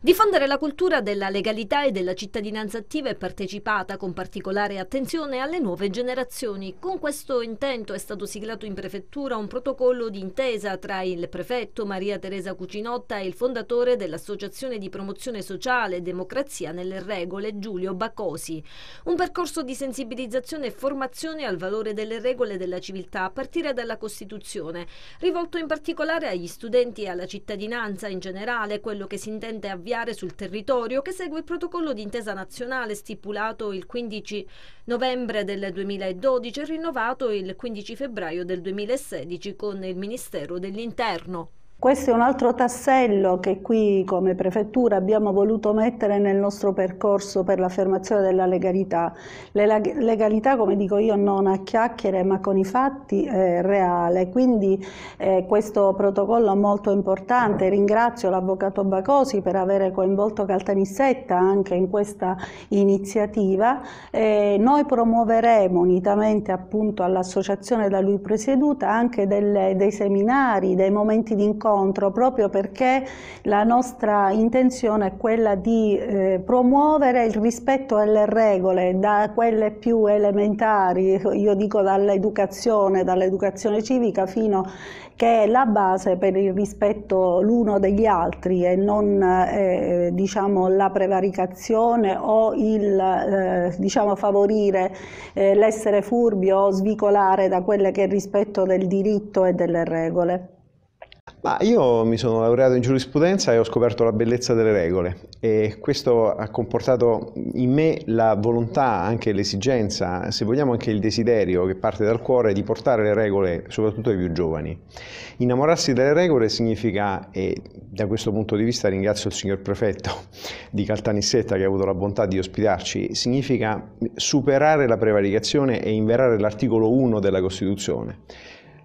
Diffondere la cultura della legalità e della cittadinanza attiva e partecipata con particolare attenzione alle nuove generazioni. Con questo intento è stato siglato in prefettura un protocollo di intesa tra il prefetto Maria Teresa Cucinotta e il fondatore dell'Associazione di Promozione Sociale e Democrazia nelle Regole, Giulio Baccosi. Un percorso di sensibilizzazione e formazione al valore delle regole della civiltà a partire dalla Costituzione, rivolto in particolare agli studenti e alla cittadinanza in generale, quello che si intende avviare inviare sul territorio che segue il protocollo d'intesa nazionale stipulato il 15 novembre del 2012 e rinnovato il 15 febbraio del 2016 con il Ministero dell'Interno. Questo è un altro tassello che qui come prefettura abbiamo voluto mettere nel nostro percorso per l'affermazione della legalità. La legalità, come dico io, non a chiacchiere ma con i fatti è eh, reale, quindi eh, questo protocollo è molto importante. Ringrazio l'avvocato Bacosi per aver coinvolto Caltanissetta anche in questa iniziativa. Eh, noi promuoveremo unitamente appunto all'associazione da lui presieduta anche delle, dei seminari, dei momenti di incontro incontro proprio perché la nostra intenzione è quella di eh, promuovere il rispetto alle regole, da quelle più elementari, io dico dall'educazione, dall'educazione civica fino che è la base per il rispetto l'uno degli altri e non eh, diciamo, la prevaricazione o il eh, diciamo, favorire eh, l'essere furbi o svicolare da quelle che è il rispetto del diritto e delle regole. Ma io mi sono laureato in giurisprudenza e ho scoperto la bellezza delle regole e questo ha comportato in me la volontà, anche l'esigenza, se vogliamo anche il desiderio che parte dal cuore di portare le regole soprattutto ai più giovani. Innamorarsi delle regole significa, e da questo punto di vista ringrazio il signor prefetto di Caltanissetta che ha avuto la bontà di ospitarci, significa superare la prevaricazione e inverare l'articolo 1 della Costituzione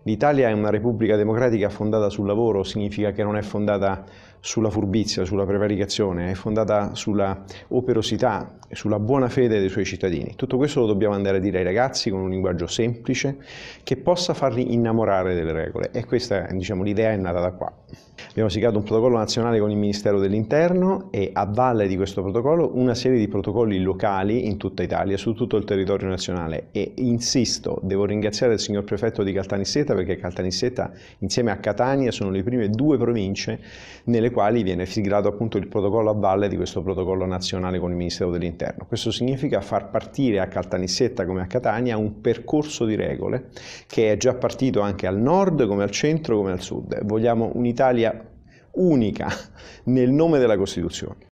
L'Italia è una repubblica democratica fondata sul lavoro, significa che non è fondata sulla furbizia, sulla prevaricazione, è fondata sulla operosità e sulla buona fede dei suoi cittadini. Tutto questo lo dobbiamo andare a dire ai ragazzi con un linguaggio semplice che possa farli innamorare delle regole e questa, diciamo, l'idea è nata da qua. Abbiamo siglato un protocollo nazionale con il Ministero dell'Interno e a valle di questo protocollo una serie di protocolli locali in tutta Italia, su tutto il territorio nazionale e insisto, devo ringraziare il signor prefetto di Caltanissetta perché Caltanissetta insieme a Catania sono le prime due province nelle quali viene siglato appunto il protocollo a valle di questo protocollo nazionale con il Ministero dell'Interno. Questo significa far partire a Caltanissetta come a Catania un percorso di regole che è già partito anche al nord come al centro come al sud. Vogliamo un'Italia unica nel nome della Costituzione.